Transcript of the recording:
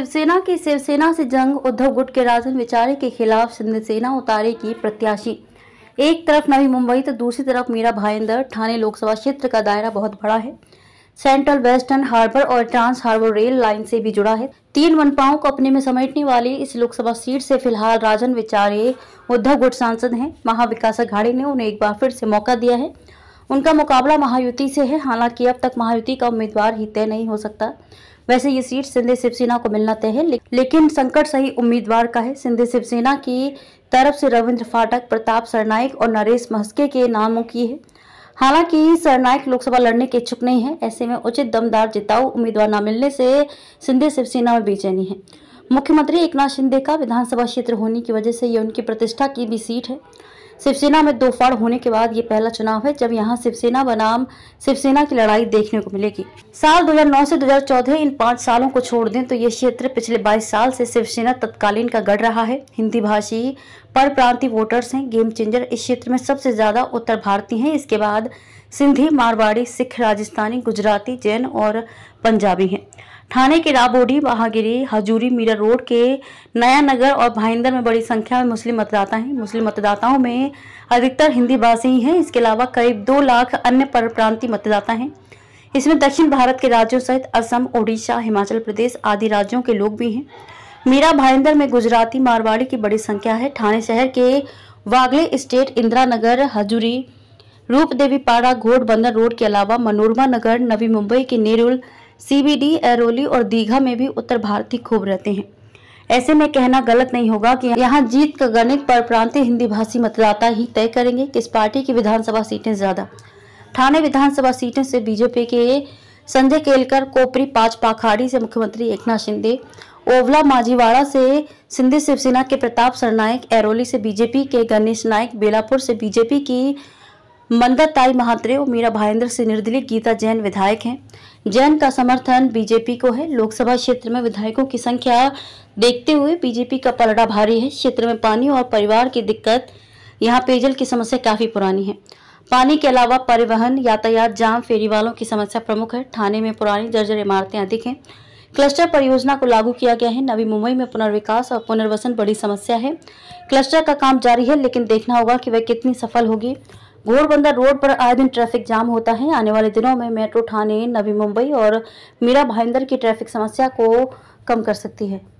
शिवसेना की शिवसेना से जंग उद्धव गुट के राजन विचारे के खिलाफ शिवसेना की प्रत्याशी एक तरफ नवी मुंबई तो दूसरी तरफ मीरा भाईंदर ठाणे लोकसभा क्षेत्र का दायरा बहुत बड़ा है सेंट्रल वेस्टर्न हार्बर और ट्रांस हार्बर रेल लाइन से भी जुड़ा है तीन वनपाओं को अपने में समेटने वाली इस लोकसभा सीट से फिलहाल राजन विचारे उद्धव गुट सांसद हैं महाविकास अघाड़ी ने उन्हें एक बार फिर से मौका दिया है उनका मुकाबला महायुति से है हालांकि अब तक महायुति का उम्मीदवार ही तय नहीं हो सकता वैसे ये सीट सिंधे शिवसेना को मिलना तय है लेकिन संकट सही उम्मीदवार का है सिंधे शिवसेना की तरफ से रविंद्र फाटक प्रताप सरनाइक और नरेश महस्के के नामों की है हालांकि सरनाइक लोकसभा लड़ने के इच्छुक नहीं है ऐसे में उचित दमदार जिताऊ उम्मीदवार न मिलने से सिंधे शिवसेना में बेचैनी है मुख्यमंत्री एकनाथ शिंदे का विधानसभा क्षेत्र होने की वजह से ये उनकी प्रतिष्ठा की भी सीट है शिवसेना में दो फाड़ होने के बाद ये पहला चुनाव है जब यहाँ शिवसेना बनाम शिवसेना की लड़ाई देखने को मिलेगी साल 2009 से 2014 इन पांच सालों को छोड़ दें तो ये क्षेत्र पिछले 22 साल से शिवसेना तत्कालीन का गढ़ रहा है हिंदी भाषी पर प्रांतीय वोटर्स हैं गेम चेंजर इस क्षेत्र में सबसे ज्यादा उत्तर भारतीय हैं इसके बाद सिंधी मारवाड़ी सिख राजस्थानी गुजराती जैन और पंजाबी हैं थाने के राबोडी महागिरी हजूरी मीरा रोड के नया नगर और भाईंदर में बड़ी संख्या में मुस्लिम मतदाता हैं मुस्लिम मतदाताओं में अधिकतर हिंदी भाषी ही हैं इसके अलावा करीब दो लाख अन्य परप्रांतीय मतदाता हैं इसमें दक्षिण भारत के राज्यों सहित असम ओडिशा हिमाचल प्रदेश आदि राज्यों के लोग भी हैं मीरा भाईंदर में गुजराती मारवाड़ी की बड़ी संख्या है ठाणे शहर के वागले स्टेट इंदिरा नगर हजूरी रूप देवी पाड़ा घोड़ बंदर रोड के अलावा मनोरमा नगर नवी मुंबई के नेरुल सीबीडी एरोली और दीघा में भी उत्तर भारतीय खूब रहते हैं ऐसे में कहना गलत नहीं होगा कि यहाँ जीत का गणित पर प्रांतीय हिंदी भाषी मतदाता ही तय करेंगे किस पार्टी की विधानसभा सीटें ज्यादा थाने विधानसभा सीटें से बीजेपी के संजय केलकर कोपरी पांच पाखाड़ी से मुख्यमंत्री एकनाथ शिंदे ओवला माजीवाड़ा से सिंधी शिवसेना के प्रताप सरनायक एरोली से बीजेपी के गणेश नायक बेलापुर से बीजेपी की मंदा ताई महात्रे और मीरा भाईंदर से निर्दलीय गीता जैन विधायक हैं जैन का समर्थन बीजेपी को है लोकसभा क्षेत्र में विधायकों की संख्या देखते हुए बीजेपी का पलड़ा भारी है क्षेत्र में पानी और परिवार की दिक्कत यहाँ पेयजल की समस्या काफ़ी पुरानी है पानी के अलावा परिवहन यातायात जाम फेरी वालों की समस्या प्रमुख है थाने में पुरानी जर्जर इमारतें अधिक हैं क्लस्टर परियोजना को लागू किया गया है नवी मुंबई में पुनर्विकास और पुनर्वसन बड़ी समस्या है क्लस्टर का काम जारी है लेकिन देखना होगा कि वह कितनी सफल होगी घोरबंदर रोड पर आए दिन ट्रैफिक जाम होता है आने वाले दिनों में मेट्रो ठाणे नवी मुंबई और मीरा भाईंदर की ट्रैफिक समस्या को कम कर सकती है